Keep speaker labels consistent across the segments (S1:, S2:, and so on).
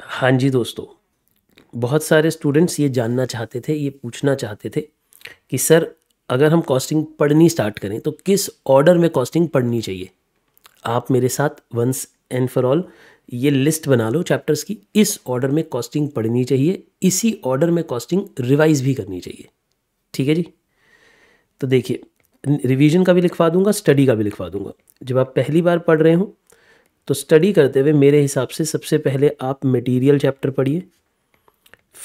S1: हाँ जी दोस्तों बहुत सारे स्टूडेंट्स ये जानना चाहते थे ये पूछना चाहते थे कि सर अगर हम कॉस्टिंग पढ़नी स्टार्ट करें तो किस ऑर्डर में कॉस्टिंग पढ़नी चाहिए आप मेरे साथ वंस एंड फॉर ऑल ये लिस्ट बना लो चैप्टर्स की इस ऑर्डर में कॉस्टिंग पढ़नी चाहिए इसी ऑर्डर में कॉस्टिंग रिवाइज भी करनी चाहिए ठीक है जी तो देखिए रिवीजन का भी लिखवा दूंगा स्टडी का भी लिखवा दूंगा जब आप पहली बार पढ़ रहे हो तो स्टडी करते हुए मेरे हिसाब से सबसे पहले आप मटेरियल चैप्टर पढ़िए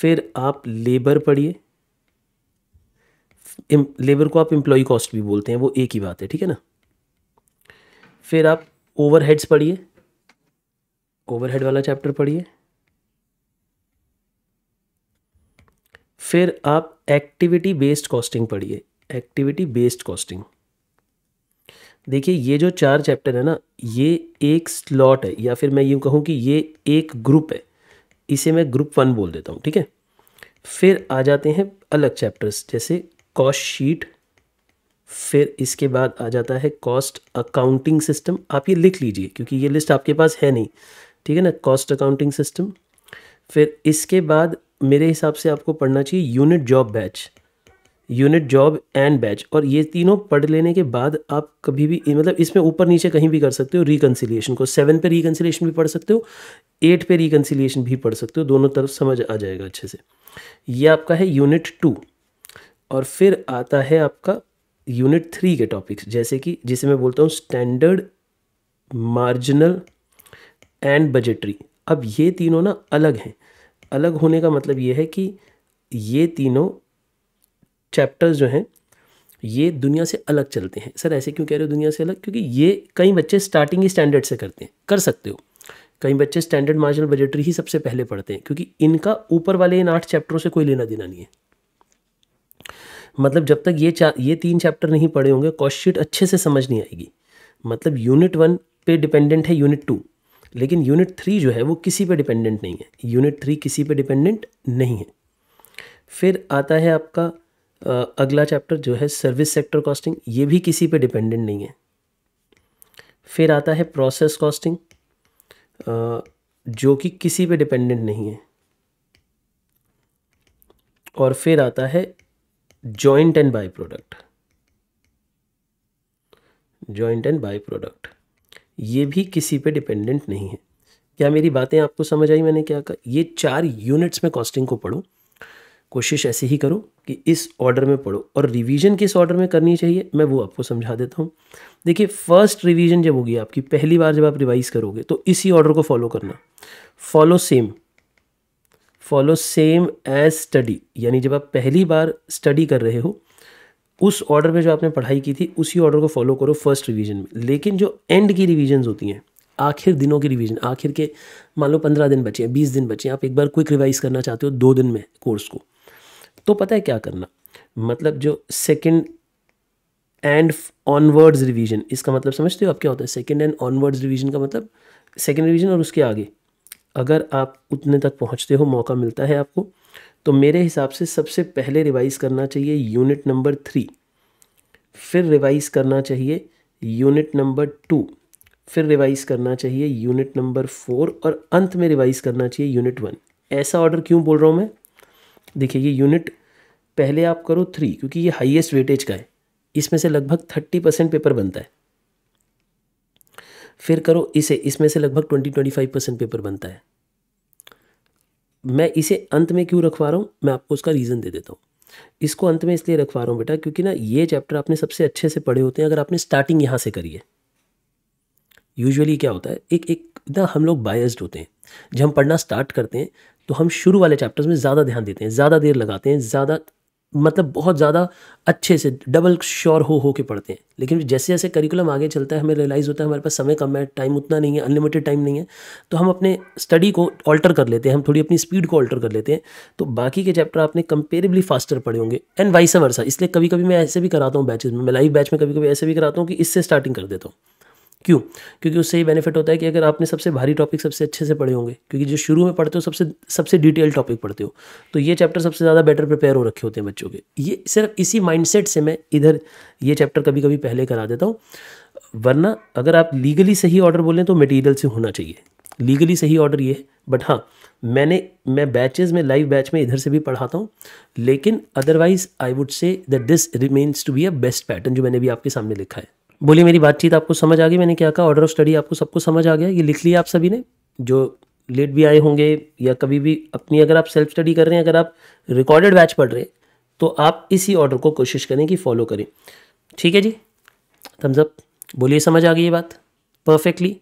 S1: फिर आप लेबर पढ़िए लेबर को आप एम्प्लॉय कॉस्ट भी बोलते हैं वो एक ही बात है ठीक है ना फिर आप ओवरहेड्स पढ़िए ओवरहेड वाला चैप्टर पढ़िए फिर आप एक्टिविटी बेस्ड कॉस्टिंग पढ़िए एक्टिविटी बेस्ड कॉस्टिंग देखिए ये जो चार चैप्टर है ना ये एक स्लॉट है या फिर मैं यूँ कहूँ कि ये एक ग्रुप है इसे मैं ग्रुप वन बोल देता हूँ ठीक है फिर आ जाते हैं अलग चैप्टर्स जैसे कॉस्ट शीट फिर इसके बाद आ जाता है कॉस्ट अकाउंटिंग सिस्टम आप ये लिख लीजिए क्योंकि ये लिस्ट आपके पास है नहीं ठीक है ना कॉस्ट अकाउंटिंग सिस्टम फिर इसके बाद मेरे हिसाब से आपको पढ़ना चाहिए unit job batch unit job and batch और ये तीनों पढ़ लेने के बाद आप कभी भी मतलब इसमें ऊपर नीचे कहीं भी कर सकते हो रिकन्सिलियेशन को सेवन पे रिकन्सिलियेशन भी पढ़ सकते हो एट पे रिकन्सिलियेशन भी पढ़ सकते हो दोनों तरफ समझ आ जाएगा अच्छे से ये आपका है यूनिट टू और फिर आता है आपका यूनिट थ्री के टॉपिक्स जैसे कि जिसे मैं बोलता हूँ स्टैंडर्ड मार्जिनल एंड बजटरी अब ये तीनों ना अलग हैं अलग होने का मतलब ये है कि ये तीनों चैप्टर्स जो हैं ये दुनिया से अलग चलते हैं सर ऐसे क्यों कह रहे हो दुनिया से अलग क्योंकि ये कई बच्चे स्टार्टिंग ही स्टैंडर्ड से करते हैं कर सकते हो कई बच्चे स्टैंडर्ड मार्जिनल बजटरी ही सबसे पहले पढ़ते हैं क्योंकि इनका ऊपर वाले इन आठ चैप्टरों से कोई लेना देना नहीं है मतलब जब तक ये ये तीन चैप्टर नहीं पढ़े होंगे कॉस्ट शीट अच्छे से समझ नहीं आएगी मतलब यूनिट वन पे डिपेंडेंट है यूनिट टू लेकिन यूनिट थ्री जो है वो किसी पे डिपेंडेंट नहीं है यूनिट थ्री किसी पे डिपेंडेंट नहीं है फिर आता है आपका अगला चैप्टर जो है सर्विस सेक्टर कॉस्टिंग ये भी किसी पे डिपेंडेंट नहीं है फिर आता है प्रोसेस कॉस्टिंग जो कि किसी पे डिपेंडेंट नहीं है और फिर आता है joint and by product joint and by product ये भी किसी पे डिपेंडेंट नहीं है क्या मेरी बातें आपको समझ आई मैंने क्या कहा ये चार यूनिट्स में कॉस्टिंग को पढ़ूँ कोशिश ऐसे ही करो कि इस ऑर्डर में पढ़ो और रिवीजन किस ऑर्डर में करनी चाहिए मैं वो आपको समझा देता हूँ देखिए फर्स्ट रिवीजन जब होगी आपकी पहली बार जब आप रिवाइज करोगे तो इसी ऑर्डर को फॉलो करना follow same follow same as study यानी जब आप पहली बार स्टडी कर रहे हो उस ऑर्डर में जो आपने पढ़ाई की थी उसी ऑर्डर को फॉलो करो फर्स्ट रिवीजन में लेकिन जो एंड की रिवीजन होती हैं आखिर दिनों की रिवीजन आखिर के मान लो पंद्रह दिन बचे हैं बीस दिन बचे हैं आप एक बार क्विक रिवाइज करना चाहते हो दो दिन में कोर्स को तो पता है क्या करना मतलब जो सेकेंड एंड ऑनवर्ड्स रिवीजन इसका मतलब समझते हो आप क्या होता है सेकेंड एंड ऑनवर्ड्स रिवीजन का मतलब सेकेंड रिवीजन और उसके आगे अगर आप उतने तक पहुंचते हो मौका मिलता है आपको तो मेरे हिसाब से सबसे पहले रिवाइज़ करना चाहिए यूनिट नंबर थ्री फिर रिवाइज़ करना चाहिए यूनिट नंबर टू फिर रिवाइज़ करना चाहिए यूनिट नंबर फोर और अंत में रिवाइज़ करना चाहिए यूनिट वन ऐसा ऑर्डर क्यों बोल रहा हूँ मैं देखिए ये यूनिट पहले आप करो थ्री क्योंकि ये हाईएस्ट वेटेज का है इसमें से लगभग थर्टी परसेंट पेपर बनता है फिर करो इसे इसमें से लगभग twenty twenty five percent paper बनता है मैं इसे अंत में क्यों रखवा रहा हूँ मैं आपको उसका रीज़न दे देता हूँ इसको अंत में इसलिए रखवा रहा हूँ बेटा क्योंकि ना ये चैप्टर आपने सबसे अच्छे से पढ़े होते हैं अगर आपने स्टार्टिंग यहाँ से करी है यूजुअली क्या होता है एक एक ना हम लोग बायस्ड होते हैं जब हम पढ़ना स्टार्ट करते हैं तो हम शुरू वाले चैप्टर्स में ज़्यादा ध्यान देते हैं ज़्यादा देर लगाते हैं ज़्यादा मतलब बहुत ज़्यादा अच्छे से डबल श्योर हो हो के पढ़ते हैं लेकिन जैसे जैसे करिकुलम आगे चलता है हमें रियलाइज़ होता है हमारे पास समय कम है टाइम उतना नहीं है अनलिमिटेड टाइम नहीं है तो हम अपने स्टडी को ऑल्टर कर लेते हैं हम थोड़ी अपनी स्पीड को ऑल्टर कर लेते हैं तो बाकी के चैप्टर आपने कंपेरेबली फास्टर पढ़े होंगे एंड वाइस वर्सा इसलिए कभी कभी मैं ऐसे भी कराता हूँ बैचेज में मैं लाइव बैच में कभी कभी ऐसे भी कराता हूँ कि इससे स्टार्टिंग कर देता हूँ क्यों क्योंकि उससे ही बेनिफिट होता है कि अगर आपने सबसे भारी टॉपिक सबसे अच्छे से पढ़े होंगे क्योंकि जो शुरू में पढ़ते हो सबसे सबसे डिटेल टॉपिक पढ़ते हो तो ये चैप्टर सबसे ज़्यादा बेटर प्रिपेयर हो रखे होते हैं बच्चों के ये सिर्फ इसी माइंडसेट से मैं इधर ये चैप्टर कभी कभी पहले करा देता हूँ वरना अगर आप लीगली सही ऑर्डर बोलें तो मटेरियल से होना चाहिए लीगली सही ऑर्डर ये है बट हाँ मैंने मैं बैचेस में लाइव बैच में इधर से भी पढ़ाता हूँ लेकिन otherwise I would say that this remains to be a best pattern जो मैंने भी आपके सामने लिखा है बोलिए मेरी बातचीत आपको समझ आ गई मैंने क्या कहा ऑर्डर ऑफ स्टडी आपको सबको समझ आ गया ये लिख लिया आप सभी ने जो लेट भी आए होंगे या कभी भी अपनी अगर आप सेल्फ स्टडी कर रहे हैं अगर आप रिकॉर्डेड बैच पढ़ रहे हैं तो आप इसी ऑर्डर को कोशिश करें कि फॉलो करें ठीक है जी थम्सअप बोलिए समझ आ गई ये बात परफेक्टली